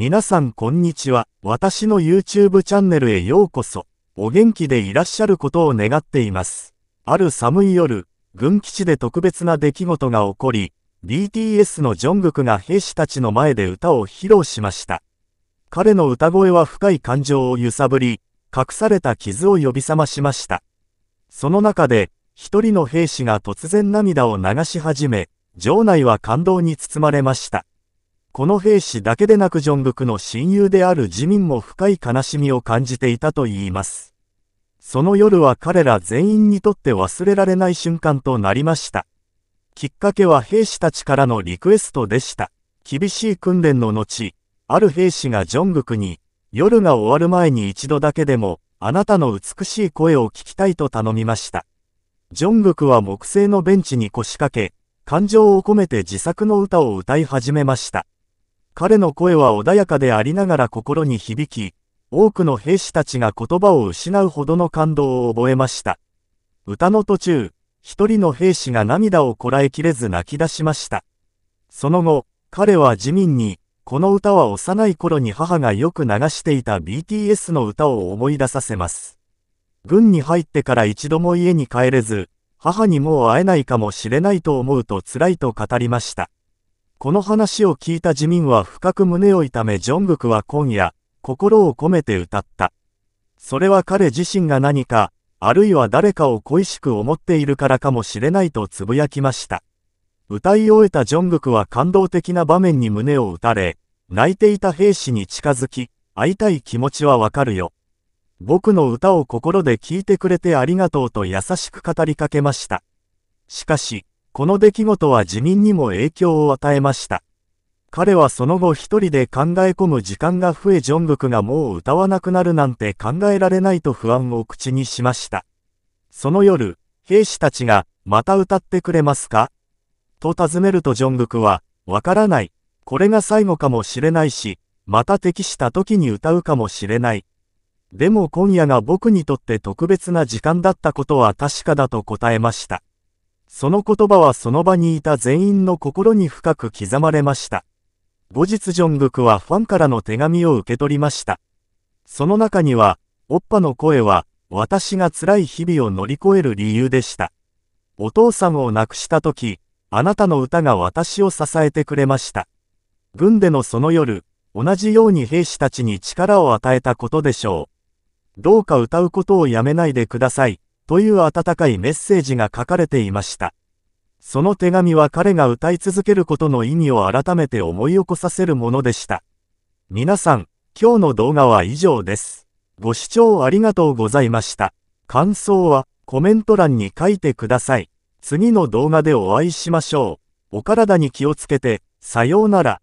皆さんこんにちは。私の YouTube チャンネルへようこそ。お元気でいらっしゃることを願っています。ある寒い夜、軍基地で特別な出来事が起こり、BTS のジョングクが兵士たちの前で歌を披露しました。彼の歌声は深い感情を揺さぶり、隠された傷を呼び覚ましました。その中で、一人の兵士が突然涙を流し始め、場内は感動に包まれました。この兵士だけでなくジョングクの親友である自民も深い悲しみを感じていたといいます。その夜は彼ら全員にとって忘れられない瞬間となりました。きっかけは兵士たちからのリクエストでした。厳しい訓練の後、ある兵士がジョングクに、夜が終わる前に一度だけでも、あなたの美しい声を聞きたいと頼みました。ジョングクは木製のベンチに腰掛け、感情を込めて自作の歌を歌い始めました。彼の声は穏やかでありながら心に響き、多くの兵士たちが言葉を失うほどの感動を覚えました。歌の途中、一人の兵士が涙をこらえきれず泣き出しました。その後、彼は自民に、この歌は幼い頃に母がよく流していた BTS の歌を思い出させます。軍に入ってから一度も家に帰れず、母にもう会えないかもしれないと思うと辛いと語りました。この話を聞いた自民は深く胸を痛めジョングクは今夜、心を込めて歌った。それは彼自身が何か、あるいは誰かを恋しく思っているからかもしれないとつぶやきました。歌い終えたジョングクは感動的な場面に胸を打たれ、泣いていた兵士に近づき、会いたい気持ちはわかるよ。僕の歌を心で聴いてくれてありがとうと優しく語りかけました。しかし、この出来事は自民にも影響を与えました。彼はその後一人で考え込む時間が増えジョングクがもう歌わなくなるなんて考えられないと不安を口にしました。その夜、兵士たちが、また歌ってくれますかと尋ねるとジョングクは、わからない。これが最後かもしれないし、また適した時に歌うかもしれない。でも今夜が僕にとって特別な時間だったことは確かだと答えました。その言葉はその場にいた全員の心に深く刻まれました。後日ジョングクはファンからの手紙を受け取りました。その中には、おっぱの声は、私が辛い日々を乗り越える理由でした。お父さんを亡くした時、あなたの歌が私を支えてくれました。軍でのその夜、同じように兵士たちに力を与えたことでしょう。どうか歌うことをやめないでください。という温かいメッセージが書かれていました。その手紙は彼が歌い続けることの意味を改めて思い起こさせるものでした。皆さん、今日の動画は以上です。ご視聴ありがとうございました。感想はコメント欄に書いてください。次の動画でお会いしましょう。お体に気をつけて、さようなら。